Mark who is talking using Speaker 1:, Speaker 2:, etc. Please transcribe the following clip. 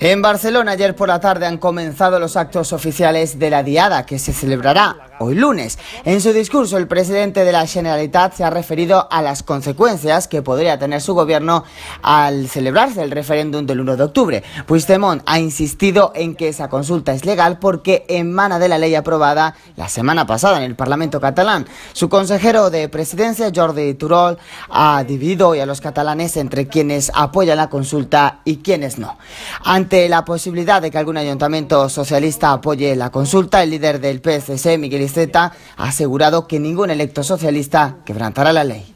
Speaker 1: En Barcelona ayer por la tarde han comenzado los actos oficiales de la diada que se celebrará hoy lunes. En su discurso, el presidente de la Generalitat se ha referido a las consecuencias que podría tener su gobierno al celebrarse el referéndum del 1 de octubre. Puigdemont ha insistido en que esa consulta es legal porque emana de la ley aprobada la semana pasada en el Parlamento catalán. Su consejero de presidencia, Jordi Turol, ha dividido hoy a los catalanes entre quienes apoyan la consulta y quienes no. Ante la posibilidad de que algún ayuntamiento socialista apoye la consulta, el líder del PSC, Miguel Z ha asegurado que ningún electo socialista quebrantará la ley.